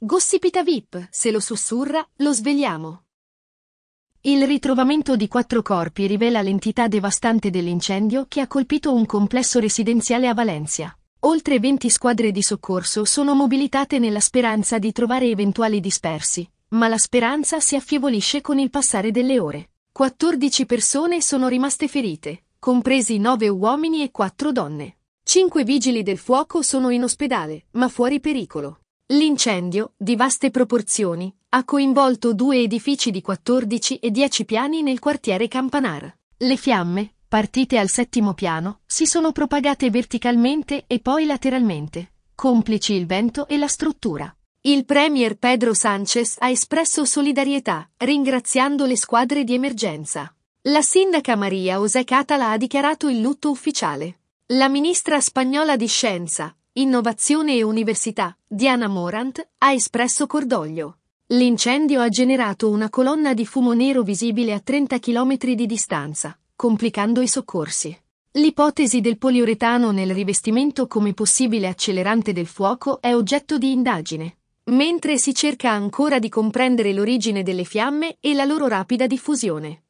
Gossipita VIP, se lo sussurra, lo svegliamo. Il ritrovamento di quattro corpi rivela l'entità devastante dell'incendio che ha colpito un complesso residenziale a Valencia. Oltre 20 squadre di soccorso sono mobilitate nella speranza di trovare eventuali dispersi, ma la speranza si affievolisce con il passare delle ore. 14 persone sono rimaste ferite, compresi 9 uomini e 4 donne. 5 vigili del fuoco sono in ospedale, ma fuori pericolo. L'incendio, di vaste proporzioni, ha coinvolto due edifici di 14 e 10 piani nel quartiere Campanar. Le fiamme, partite al settimo piano, si sono propagate verticalmente e poi lateralmente, complici il vento e la struttura. Il premier Pedro Sanchez ha espresso solidarietà, ringraziando le squadre di emergenza. La sindaca Maria José Catala ha dichiarato il lutto ufficiale. La ministra spagnola di Scienza, Innovazione e Università, Diana Morant, ha espresso cordoglio. L'incendio ha generato una colonna di fumo nero visibile a 30 km di distanza, complicando i soccorsi. L'ipotesi del poliuretano nel rivestimento come possibile accelerante del fuoco è oggetto di indagine, mentre si cerca ancora di comprendere l'origine delle fiamme e la loro rapida diffusione.